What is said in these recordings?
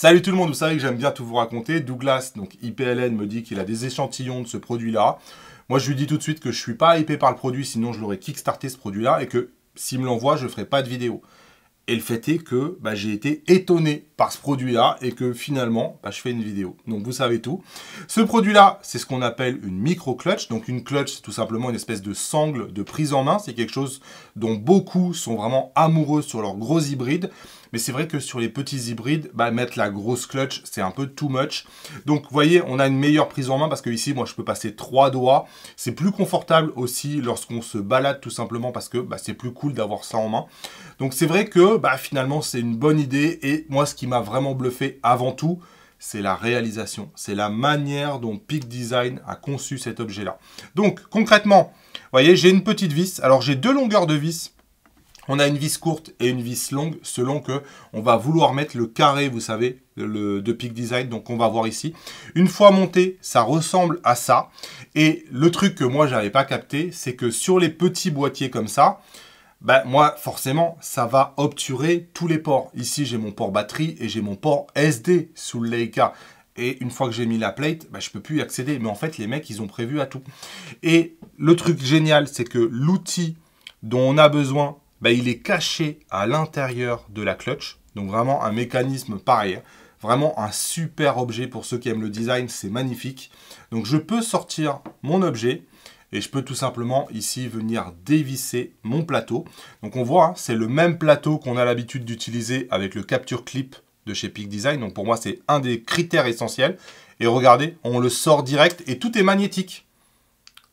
Salut tout le monde, vous savez que j'aime bien tout vous raconter. Douglas, donc IPLN, me dit qu'il a des échantillons de ce produit-là. Moi, je lui dis tout de suite que je suis pas hypé par le produit, sinon je l'aurais kickstarté ce produit-là et que s'il me l'envoie, je ne ferai pas de vidéo. Et le fait est que bah, j'ai été étonné par ce produit-là et que finalement, bah, je fais une vidéo. Donc vous savez tout. Ce produit-là, c'est ce qu'on appelle une micro-clutch. Donc une clutch, c'est tout simplement une espèce de sangle de prise en main. C'est quelque chose dont beaucoup sont vraiment amoureux sur leurs gros hybrides. Mais c'est vrai que sur les petits hybrides, bah, mettre la grosse clutch, c'est un peu too much. Donc vous voyez, on a une meilleure prise en main parce que ici, moi, je peux passer trois doigts. C'est plus confortable aussi lorsqu'on se balade tout simplement parce que c'est plus cool d'avoir ça en main. Donc c'est vrai que bah, finalement c'est une bonne idée. Et moi ce qui m'a vraiment bluffé avant tout, c'est la réalisation, c'est la manière dont Peak Design a conçu cet objet-là. Donc concrètement, vous voyez, j'ai une petite vis. Alors j'ai deux longueurs de vis. On a une vis courte et une vis longue selon que on va vouloir mettre le carré, vous savez, de Peak Design. Donc on va voir ici. Une fois monté, ça ressemble à ça. Et le truc que moi j'avais pas capté, c'est que sur les petits boîtiers comme ça, ben, moi, forcément, ça va obturer tous les ports. Ici, j'ai mon port batterie et j'ai mon port SD sous le Leica. Et une fois que j'ai mis la plate, je ben, je peux plus y accéder. Mais en fait, les mecs, ils ont prévu à tout. Et le truc génial, c'est que l'outil dont on a besoin, ben, il est caché à l'intérieur de la clutch. Donc vraiment un mécanisme pareil. Hein. Vraiment un super objet pour ceux qui aiment le design, c'est magnifique. Donc je peux sortir mon objet, et je peux tout simplement ici venir dévisser mon plateau. Donc on voit, hein, c'est le même plateau qu'on a l'habitude d'utiliser avec le capture clip de chez Peak Design. Donc pour moi, c'est un des critères essentiels. Et regardez, on le sort direct et tout est magnétique.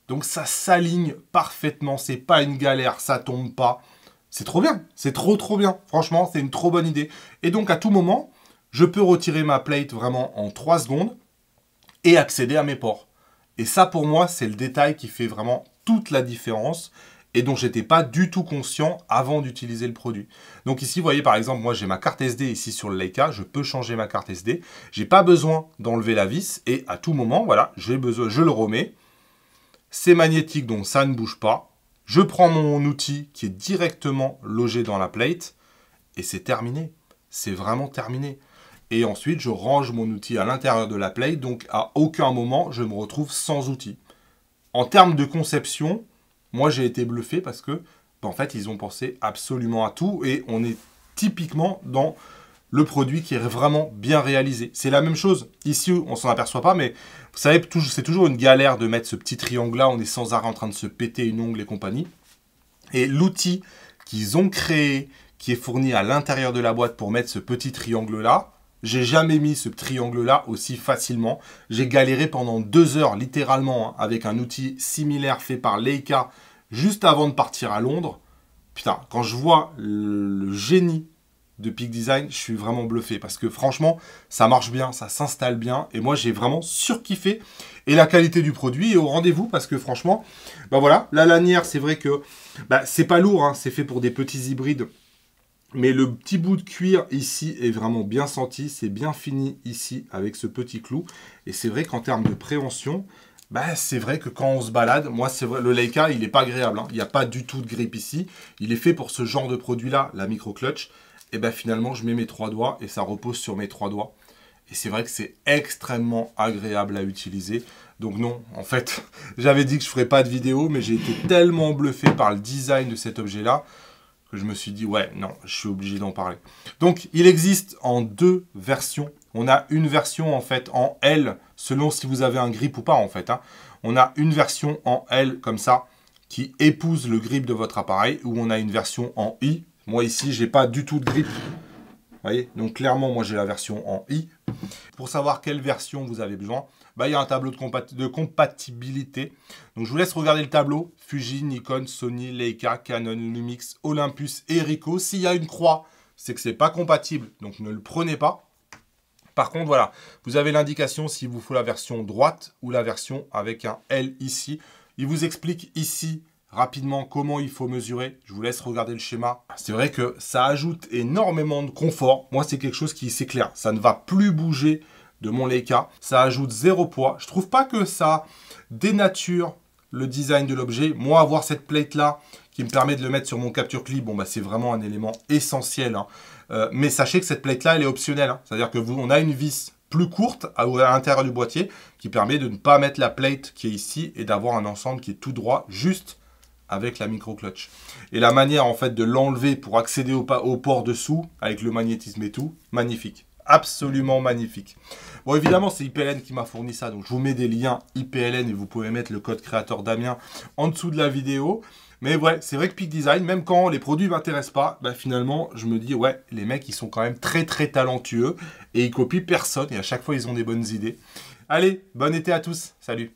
Donc ça s'aligne parfaitement, c'est pas une galère, ça tombe pas. C'est trop bien, c'est trop trop bien. Franchement, c'est une trop bonne idée. Et donc à tout moment, je peux retirer ma plate vraiment en 3 secondes et accéder à mes ports. Et ça, pour moi, c'est le détail qui fait vraiment toute la différence et dont j'étais pas du tout conscient avant d'utiliser le produit. Donc ici, vous voyez par exemple, moi j'ai ma carte SD ici sur le Leica, je peux changer ma carte SD, j'ai pas besoin d'enlever la vis et à tout moment, voilà, j'ai besoin, je le remets. C'est magnétique donc ça ne bouge pas. Je prends mon outil qui est directement logé dans la plate et c'est terminé. C'est vraiment terminé et ensuite je range mon outil à l'intérieur de la Play, donc à aucun moment je me retrouve sans outil. En termes de conception, moi j'ai été bluffé parce que ben, en fait ils ont pensé absolument à tout et on est typiquement dans le produit qui est vraiment bien réalisé. C'est la même chose. Ici, on s'en aperçoit pas, mais vous savez, c'est toujours une galère de mettre ce petit triangle-là. On est sans arrêt en train de se péter une ongle et compagnie. Et l'outil qu'ils ont créé, qui est fourni à l'intérieur de la boîte pour mettre ce petit triangle-là, j'ai jamais mis ce triangle-là aussi facilement. J'ai galéré pendant deux heures, littéralement, hein, avec un outil similaire fait par Leica juste avant de partir à Londres. Putain, quand je vois le génie de Peak Design, je suis vraiment bluffé parce que franchement, ça marche bien, ça s'installe bien et moi j'ai vraiment surkiffé et la qualité du produit est au rendez-vous parce que franchement, bah voilà, la lanière, c'est vrai que bah, c'est pas lourd, hein, c'est fait pour des petits hybrides mais le petit bout de cuir ici est vraiment bien senti, c'est bien fini ici avec ce petit clou. Et c'est vrai qu'en termes de préhension, bah, c'est vrai que quand on se balade, moi c'est vrai, le Leica il n'est pas agréable, hein. il n'y a pas du tout de grippe ici. Il est fait pour ce genre de produit là, la micro clutch. Et ben finalement je mets mes trois doigts et ça repose sur mes trois doigts. Et c'est vrai que c'est extrêmement agréable à utiliser. Donc non, en fait, j'avais dit que je ne ferais pas de vidéo, mais j'ai été tellement bluffé par le design de cet objet-là je me suis dit, ouais, non, je suis obligé d'en parler. Donc, il existe en deux versions. On a une version en fait en L, selon si vous avez un grip ou pas en fait. Hein. On a une version en L comme ça, qui épouse le grip de votre appareil, ou on a une version en I. Moi ici, j'ai pas du tout de grip. Vous voyez Donc clairement, moi j'ai la version en I. Pour savoir quelle version vous avez besoin, bah, il y a un tableau de, compatibilité. Donc je vous laisse regarder le tableau. Fuji, Nikon, Sony, Leica, Canon, Lumix, Olympus et Ricoh. S'il y a une croix, c'est que c'est pas compatible, donc ne le prenez pas. Par contre, voilà, vous avez l'indication s'il vous faut la version droite ou la version avec un L ici. Il vous explique ici rapidement comment il faut mesurer. Je vous laisse regarder le schéma. C'est vrai que ça ajoute énormément de confort. Moi, c'est quelque chose qui s'éclaire. Ça ne va plus bouger de mon Leica. Ça ajoute zéro poids. Je trouve pas que ça dénature le design de l'objet. Moi, avoir cette plate-là qui me permet de le mettre sur mon capture clip, bon, bah, c'est vraiment un élément essentiel. Hein. Euh, mais sachez que cette plate-là, elle est optionnelle. Hein. C'est-à-dire que vous, on a une vis plus courte à, à l'intérieur du boîtier qui permet de ne pas mettre la plate qui est ici et d'avoir un ensemble qui est tout droit, juste avec la micro-clutch. Et la manière en fait de l'enlever pour accéder au, au port dessous, avec le magnétisme et tout, magnifique. Absolument magnifique. Bon, évidemment, c'est IPLN qui m'a fourni ça, donc je vous mets des liens IPLN et vous pouvez mettre le code créateur Damien en dessous de la vidéo. Mais ouais, c'est vrai que Peak Design, même quand les produits m'intéressent pas, bah, finalement, je me dis, ouais, les mecs, ils sont quand même très très talentueux et ils copient personne et à chaque fois, ils ont des bonnes idées. Allez, bon été à tous. Salut